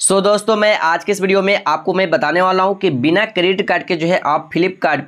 सो so, दोस्तों मैं आज के इस वीडियो में आपको मैं बताने वाला हूं कि बिना क्रेडिट कार्ड के जो है आप फ्लिपकार्ट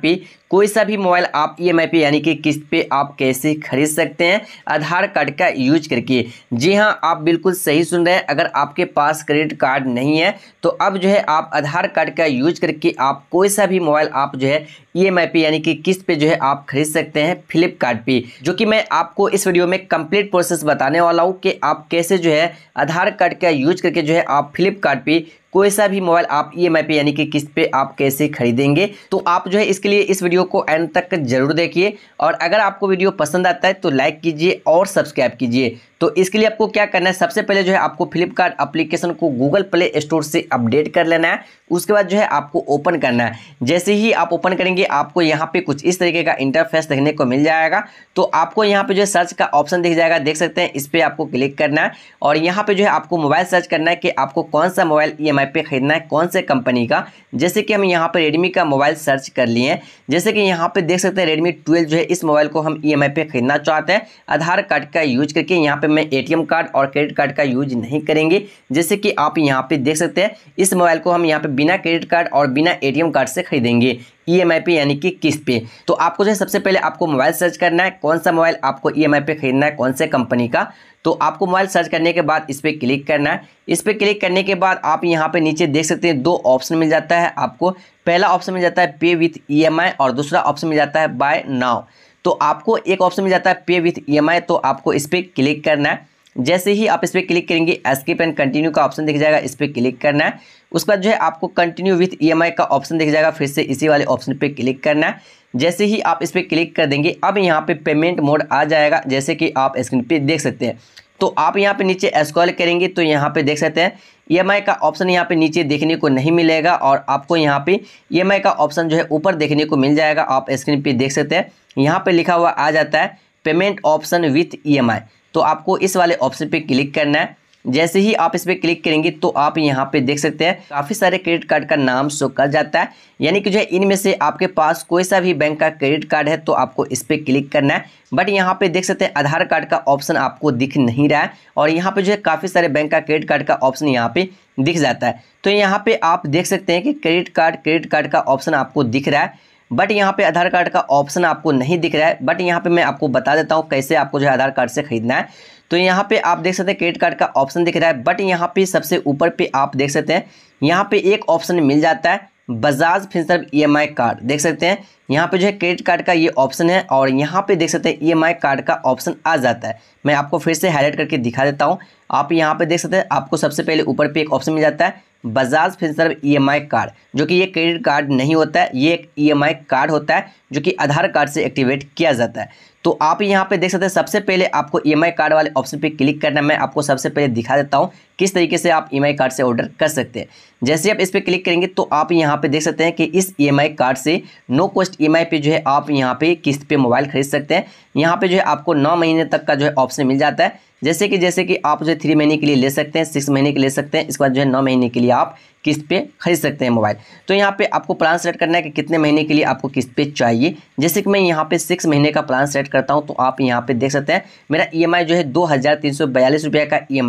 कोई सा भी मोबाइल आप ई e पे यानी कि किस्त पे आप कैसे खरीद सकते हैं आधार कार्ड का यूज करके जी हाँ आप बिल्कुल सही सुन रहे हैं अगर आपके पास क्रेडिट कार्ड नहीं है तो अब जो है आप आधार कार्ड का यूज करके आप कोई सा भी मोबाइल आप जो है ई e पे यानी कि किस्त पे जो है आप खरीद सकते हैं फ्लिपकार्ट पे जो कि मैं आपको इस वीडियो में कंप्लीट प्रोसेस बताने वाला हूँ कि आप कैसे जो है आधार कार्ड का यूज करके जो है आप फ्लिपकार्ट पे कोई सा भी मोबाइल आप ई e एम पे यानी कि किस्त पे आप कैसे खरीदेंगे तो आप जो है इसके लिए इस वीडियो को एंड तक जरूर देखिए और अगर आपको वीडियो पसंद आता है तो लाइक कीजिए और सब्सक्राइब कीजिए तो इसके लिए आपको क्या करना है सबसे पहले जो है आपको फ्लिपकार्ट अप्लीकेशन को गूगल प्ले स्टोर से अपडेट कर लेना है उसके बाद जो है आपको ओपन करना है जैसे ही आप ओपन करेंगे आपको यहाँ पे कुछ इस तरीके का इंटरफेस देखने को मिल जाएगा तो आपको यहाँ पे जो है सर्च का ऑप्शन दिख जाएगा देख सकते हैं इस पर आपको क्लिक करना है और यहाँ पे जो है आपको मोबाइल सर्च करना है कि आपको कौन सा मोबाइल ई e पे खरीदना है कौन से कंपनी का जैसे कि हम यहाँ पर रेडमी का मोबाइल सर्च कर लिए हैं जैसे कि यहाँ पर देख सकते हैं रेडमी ट्वेल्व जो है इस मोबाइल को हम ई e पे खरीदना चाहते हैं आधार कार्ड का यूज करके यहाँ पर में एटीएम कार्ड और क्रेडिट कार्ड का यूज नहीं करेंगे जैसे कि आप यहाँ पे देख सकते हैं इस मोबाइल को हम यहाँ पे बिना क्रेडिट कार्ड और बिना एटीएम कार्ड से खरीदेंगे ई एम आई पे यानी कि किस्त पे तो आपको जो है सबसे पहले आपको मोबाइल सर्च करना है कौन सा मोबाइल आपको ई एम आई पे खरीदना है कौन से कंपनी का तो आपको मोबाइल सर्च करने के बाद इस पर क्लिक करना है इस पर क्लिक करने के बाद आप यहाँ पे नीचे देख सकते हैं दो ऑप्शन मिल जाता है आपको पहला ऑप्शन मिल जाता है पे विथ ई एम आई और दूसरा ऑप्शन मिल जाता है बाय नाव तो आपको एक ऑप्शन मिल जाता है पे विथ ई तो आपको इस पर क्लिक करना है जैसे ही आप इस पर क्लिक करेंगे एस्केप एंड कंटिन्यू का ऑप्शन दिख जाएगा इस पर क्लिक करना है उसके बाद जो है आपको कंटिन्यू विथ आई का ऑप्शन दिख जाएगा फिर से इसी वाले ऑप्शन पे क्लिक करना है जैसे ही आप इस पर क्लिक कर देंगे अब यहाँ पे पेमेंट मोड आ जाएगा जैसे कि आप स्क्रीन पे देख सकते हैं तो आप यहाँ पे नीचे स्क्रॉल करेंगे तो यहाँ पे देख सकते हैं ई e का ऑप्शन यहाँ पे नीचे देखने को नहीं मिलेगा और आपको यहाँ पे ई e का ऑप्शन जो है ऊपर देखने को मिल जाएगा आप स्क्रीन पर देख सकते हैं यहाँ पे लिखा हुआ आ जाता है पेमेंट ऑप्शन विथ ईएमआई तो आपको इस वाले ऑप्शन पे क्लिक करना है जैसे ही आप इस पर क्लिक करेंगे तो आप यहाँ पे देख सकते हैं काफ़ी सारे क्रेडिट कार्ड का नाम शो कर जाता है यानी कि जो है इनमें से आपके पास कोई सा भी बैंक का क्रेडिट कार्ड है तो आपको इस पर क्लिक करना है बट यहाँ पे देख सकते हैं आधार कार्ड का ऑप्शन आपको दिख नहीं रहा है और यहाँ पे जो है काफ़ी सारे बैंक का क्रेडिट कार्ड का ऑप्शन यहाँ पे दिख जाता है तो यहाँ पर आप देख सकते हैं कि क्रेडिट कार्ड क्रेडिट कार्ड का ऑप्शन आपको दिख रहा है बट यहाँ पे आधार कार्ड का ऑप्शन आपको नहीं दिख रहा है बट यहाँ पे मैं आपको बता देता हूँ कैसे आपको जो है आधार कार्ड से खरीदना है तो यहाँ पे आप देख सकते हैं क्रेडिट कार्ड का ऑप्शन दिख रहा है बट यहाँ पे सबसे ऊपर पे आप देख सकते हैं यहाँ पे एक ऑप्शन मिल जाता है बजाज फिंसर ई कार्ड देख सकते हैं यहाँ पे जो है क्रेडिट कार्ड का ये ऑप्शन है और यहाँ पे देख सकते हैं ई e कार्ड का ऑप्शन आ जाता है मैं आपको फिर से हाईलाइट करके दिखा देता हूँ आप यहाँ पे देख सकते हैं आपको सबसे पहले ऊपर पे एक ऑप्शन मिल जाता है Bajaj Finserv EMI e card जो कि ये क्रेडिट कार्ड नहीं होता है ये एक ईएमआई e कार्ड होता है जो कि आधार कार्ड से एक्टिवेट किया जाता है तो आप यहाँ पे देख सकते हैं सबसे पहले आपको ई e कार्ड वाले ऑप्शन पे क्लिक करना मैं आपको सबसे पहले दिखा देता हूँ किस तरीके से आप ई e कार्ड से ऑर्डर कर सकते हैं जैसे आप इस पर क्लिक करेंगे तो आप यहाँ पे देख सकते हैं कि इस ई e कार्ड से नो कॉस्ट ई पे जो है आप यहाँ पे किस्त पे मोबाइल खरीद सकते हैं यहाँ पे जो है आपको नौ महीने तक का जो है ऑप्शन मिल जाता है जैसे कि जैसे कि आप जो है थ्री महीने के लिए ले सकते हैं सिक्स महीने के लिए ले सकते हैं इसके बाद जो है नौ महीने के लिए आप किस्त पे खरीद सकते हैं मोबाइल तो यहाँ पे आपको प्लान सेलेक्ट करना है कि कितने महीने के लिए आपको किस्त पे चाहिए जैसे कि मैं यहाँ पे सिक्स महीने का प्लान सेलेक्ट करता हूँ तो आप यहाँ पे देख सकते हैं मेरा ई e जो है दो हज़ार तीन सौ बयालीस रुपये का ई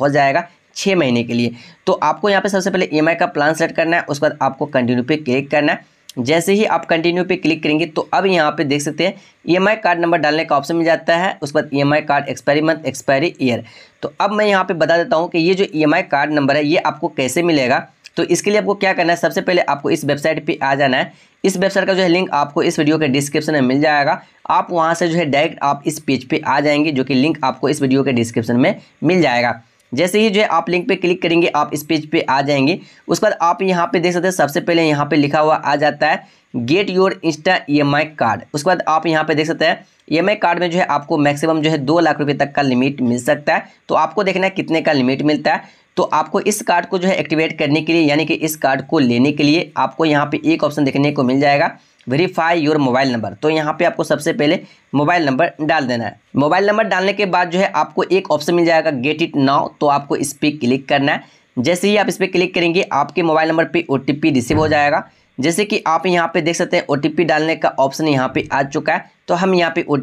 हो जाएगा छः महीने के लिए तो आपको यहाँ पे सबसे पहले ई e का प्लान सेलेक्ट करना है उसके बाद आपको कंटिन्यू पे क्लिक करना है जैसे ही आप कंटिन्यू पे क्लिक करेंगे तो अब यहाँ पे देख सकते हैं ईएमआई कार्ड नंबर डालने का ऑप्शन मिल जाता है उसके बाद E card expiry month expiry year तो अब मैं यहाँ पे बता देता हूँ कि ये जो ई कार्ड नंबर है ये आपको कैसे मिलेगा तो इसके लिए आपको क्या करना है सबसे पहले आपको इस वेबसाइट पर आ जाना है इस वेबसाइट का जो है लिंक आपको इस वीडियो के डिस्क्रिप्शन में मिल जाएगा आप वहाँ से जो है डायरेक्ट आप इस पेज पे आ जाएंगे जो कि लिंक आपको इस वीडियो के डिस्क्रिप्शन में मिल जाएगा जैसे ही जो है आप लिंक पे क्लिक करेंगे आप इस पेज पे आ जाएंगे उसके बाद आप यहाँ पे देख सकते हैं सबसे पहले यहाँ पे लिखा हुआ आ जाता है get your insta E M I card उसके बाद आप यहाँ पे देख सकते हैं ई एम आई कार्ड में जो है आपको मैक्सिमम जो है दो लाख रुपये तक का लिमिट मिल सकता है तो आपको देखना है कितने का लिमिट मिलता है तो आपको इस कार्ड को जो है एक्टिवेट करने के लिए यानी कि इस कार्ड को लेने के लिए आपको यहाँ पे एक ऑप्शन देखने को मिल जाएगा वेरीफाई योर मोबाइल नंबर तो यहाँ पे आपको सबसे पहले मोबाइल नंबर डाल देना है मोबाइल नंबर डालने के बाद जो है आपको एक ऑप्शन मिल जाएगा गेट इट नाउ तो आपको इस पर क्लिक करना है जैसे ही आप इस पर क्लिक करेंगे आपके मोबाइल नंबर पर ओ रिसीव हो जाएगा जैसे कि आप यहाँ पे देख सकते हैं ओ डालने का ऑप्शन यहाँ पे आ चुका है तो हम यहाँ पे ओ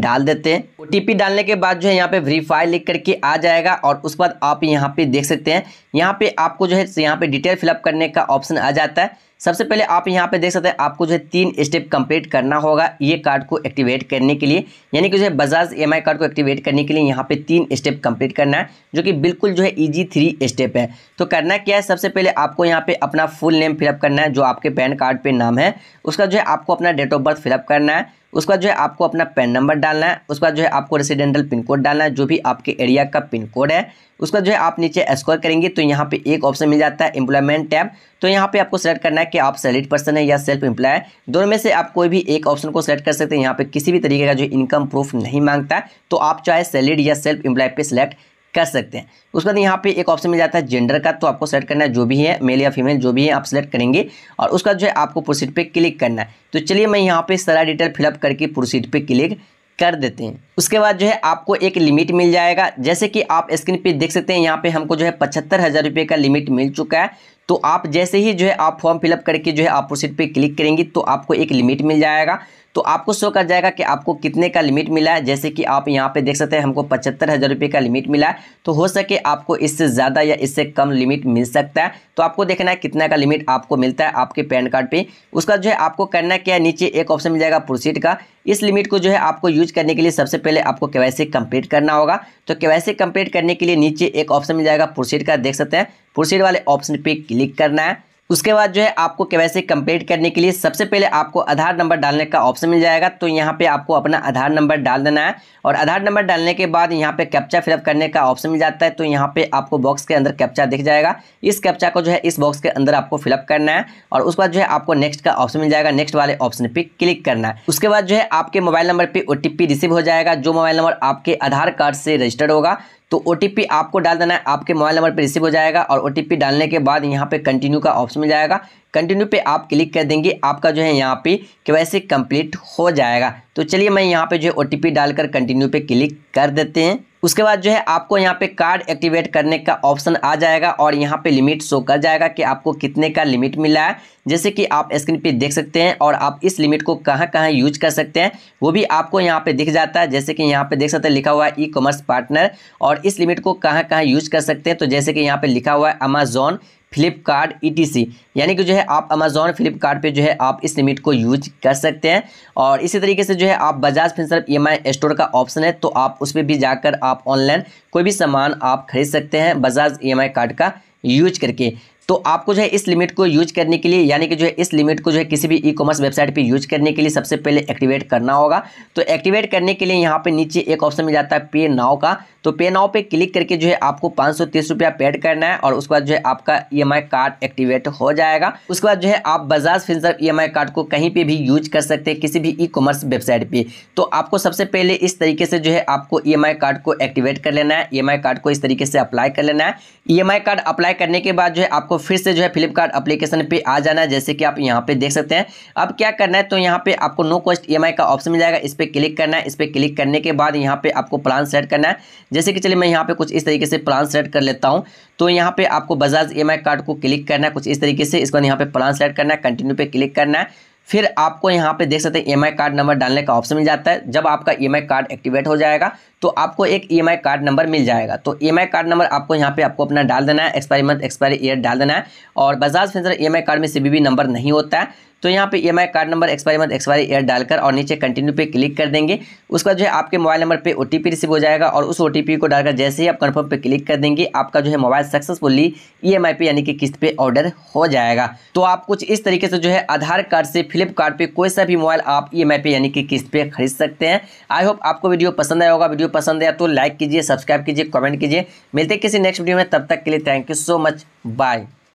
डाल देते हैं ओ डालने के बाद जो है यहाँ पे वेरीफाई लिख करके आ जाएगा और उस बाद आप यहाँ पे देख सकते हैं यहाँ पे आपको जो है यहाँ पे डिटेल फिलअप करने का ऑप्शन आ जाता है सबसे पहले आप यहाँ पे देख सकते हैं आपको जो है तीन स्टेप कंप्लीट करना होगा ये कार्ड को एक्टिवेट करने के लिए यानी कि जो है बजाज ई कार्ड को एक्टिवेट करने के लिए यहाँ पे तीन स्टेप कंप्लीट करना है जो कि बिल्कुल जो है इजी थ्री स्टेप है तो करना क्या है सबसे पहले आपको यहाँ पे अपना फुल नेम फिलअप करना है जो आपके पैन कार्ड पर नाम है उसका जो है आपको अपना डेट ऑफ बर्थ फिलअप करना है उसके बाद जो है आपको अपना पैन नंबर डालना है उसके बाद जो है आपको रेसिडेंटल पिन कोड डालना है जो भी आपके एरिया का पिन कोड है उसका जो है आप नीचे स्कोर करेंगे तो यहाँ पे एक ऑप्शन मिल जाता है एम्प्लॉयमेंट टैब तो यहाँ पे आपको सेलेक्ट करना है कि आप सैलरीड पर्सन है या सेल्फ एम्प्लॉय है दोनों में से आप कोई भी एक ऑप्शन को सेलेक्ट कर सकते हैं यहाँ पे किसी भी तरीके का जो इनकम प्रूफ नहीं मांगता तो आप चाहे सैलरीड या सेल्फ एम्प्लॉय पर सिलेक्ट कर सकते हैं उसके बाद यहाँ पे एक ऑप्शन मिल जाता है जेंडर का तो आपको सेलेक्ट करना है जो भी है मेल या फीमेल जो भी है आप सेलेक्ट करेंगे और उसका जो है आपको प्रोसीड पे क्लिक करना है तो चलिए मैं यहाँ पे सारा डिटेल फिलअप करके प्रोसीड पे क्लिक कर देते हैं उसके बाद जो है आपको एक लिमिट मिल जाएगा जैसे कि आप स्क्रीन पे देख सकते हैं यहाँ पे हमको जो है पचहत्तर हज़ार रुपये का लिमिट मिल चुका है तो आप जैसे ही जो है आप फॉर्म फिलअप करके जो है आप प्रोसीड पे क्लिक करेंगे तो आपको एक लिमिट मिल जाएगा तो आपको शो कर जाएगा कि आपको कितने का लिमिट मिला है जैसे कि आप यहाँ पे देख सकते हैं हमको पचहत्तर हज़ार रुपये का लिमिट मिला है तो हो सके आपको इससे ज़्यादा या इससे कम लिमिट मिल सकता है तो आपको देखना है कितना का लिमिट आपको मिलता है आपके पैन कार्ड पे उसका जो है आपको करना क्या है नीचे एक ऑप्शन मिल जाएगा प्रोसीड का इस लिमिट को जो है आपको यूज करने के लिए सबसे पहले आपको वैसे कंप्लीट करना होगा तो वैसे कंप्लीट करने के लिए नीचे एक ऑप्शन मिल जाएगा प्रोसीड का देख सकते हैं प्रोसीड वाले ऑप्शन पे क्लिक करना है उसके बाद जो है आपको केवाईसी कंप्लीट करने के लिए सबसे पहले आपको आधार नंबर डालने का ऑप्शन मिल जाएगा तो यहाँ पे आपको अपना आधार नंबर डाल देना है और आधार नंबर डालने के बाद यहाँ पे कैप्चा फिलअप करने का ऑप्शन मिल जाता है तो यहाँ पे आपको बॉक्स के अंदर कैप्चा दिख जाएगा इस कैप्चा को जो है इस बॉक्स के अंदर आपको फिलअप करना है और उसके बाद जो है आपको नेक्स्ट का ऑप्शन मिल जाएगा नेक्स्ट वाले ऑप्शन पर क्लिक करना है उसके बाद जो है आपके मोबाइल नंबर पर ओ रिसीव हो जाएगा जो मोबाइल नंबर आपके आधार कार्ड से रजिस्टर्ड होगा तो ओ आपको डाल देना है आपके मोबाइल नंबर पर रिसीव हो जाएगा और ओ डालने के बाद यहाँ पे कंटिन्यू का ऑप्शन मिल जाएगा कंटिन्यू पे आप क्लिक कर देंगे आपका जो है यहाँ पे के कंप्लीट हो जाएगा तो चलिए मैं यहाँ पे जो है ओ डालकर कंटिन्यू पे क्लिक कर देते हैं उसके बाद जो है आपको यहाँ पे कार्ड एक्टिवेट करने का ऑप्शन आ जाएगा और यहाँ पे लिमिट शो कर जाएगा कि आपको कितने का लिमिट मिला है जैसे कि आप स्क्रीन पे देख सकते हैं और आप इस लिमिट को कहाँ कहाँ यूज कर सकते हैं वो भी आपको यहाँ पे दिख जाता है जैसे कि यहाँ पे देख सकते हैं लिखा हुआ है ई कॉमर्स पार्टनर और इस लिमिट को कहाँ कहाँ यूज कर सकते हैं तो जैसे कि यहाँ पे लिखा हुआ है अमेजोन फ्लिपकार्ट ई यानी कि जो है आप अमेज़ोन फ्लिपकार्ट जो है आप इस लिमिट को यूज कर सकते हैं और इसी तरीके से जो है आप Bajaj Finserv E e store का ऑप्शन है तो आप उस पर भी जाकर आप ऑनलाइन कोई भी सामान आप खरीद सकते हैं बजाज ई e कार्ड का यूज करके तो आपको जो है इस लिमिट को यूज करने के लिए यानी कि जो है इस लिमिट को जो है किसी भी ई कॉमर्स वेबसाइट पे यूज करने के लिए सबसे पहले एक्टिवेट करना होगा तो एक्टिवेट करने के लिए यहाँ पे नीचे एक ऑप्शन मिल जाता है पे नाव का तो पे नाव पे क्लिक करके जो है आपको पाँच सौ तीस रुपया पेड करना है और उसके बाद जो है आपका E M I card activate हो जाएगा उसके बाद जो है आप Bajaj Finserv E M I card को कहीं पर भी यूज कर सकते हैं किसी भी ई कॉमर्स वेबसाइट पर तो आपको सबसे पहले इस तरीके से जो है आपको ई एम आई कार्ड को एक्टिवेट कर लेना है ई एम आई कार्ड को इस तरीके से अप्लाई कर लेना है E M I card apply करने के बाद जो है आपको आपको फिर से जो है फ्लिपकार्ट अप्लीकेशन पे आ जाना है जैसे कि आप यहाँ पे देख सकते हैं अब क्या करना है तो यहाँ पे आपको नो कॉस्ट ई का ऑप्शन मिल जाएगा इस पर क्लिक करना है इस पर क्लिक करने के बाद यहाँ पे आपको प्लान सेट करना है जैसे कि चलिए मैं यहाँ पे कुछ इस तरीके से प्लान सेलेक्ट कर लेता हूँ तो यहाँ पे आपको बजाज ई कार्ड को क्लिक करना है कुछ इस तरीके से बाद यहाँ पे प्लान सेलेक्ट करना है कंटिन्यू पे क्लिक करना है फिर आपको यहाँ पे देख सकते हैं ई कार्ड नंबर डालने का ऑप्शन मिल जाता है जब आपका ई कार्ड एक्टिवेट हो जाएगा तो आपको एक ई कार्ड नंबर मिल जाएगा तो ई कार्ड नंबर आपको यहाँ पे आपको अपना डाल देना है एक्सपायरी मंथ एक्सपायरी ईयर डाल देना है और Bajaj Finserv E e card में सी नंबर नहीं होता है तो यहाँ पे E card number expiry month expiry year डालकर और नीचे कंटिन्यू पे क्लिक कर देंगे उसका जो है आपके मोबाइल नंबर पे ओ रिसीव हो जाएगा और उस ओ को डालकर जैसे ही आप कन्फर्म पे क्लिक कर देंगे आपका जो है मोबाइल सक्सेसफुली ई एम यानी कि किस्त पे ऑर्डर हो जाएगा तो आप कुछ इस तरीके से जो है आधार कार्ड से फ्लिपकार्ट पर कोई सा भी मोबाइल आप ई e एम यानी कि किस्त पे खरीद सकते हैं आई होप आपको वीडियो पसंद आया होगा वीडियो पसंद आया तो लाइक कीजिए सब्सक्राइब कीजिए कमेंट कीजिए मिलते किसी नेक्स्ट वीडियो में तब तक के लिए thank you so much bye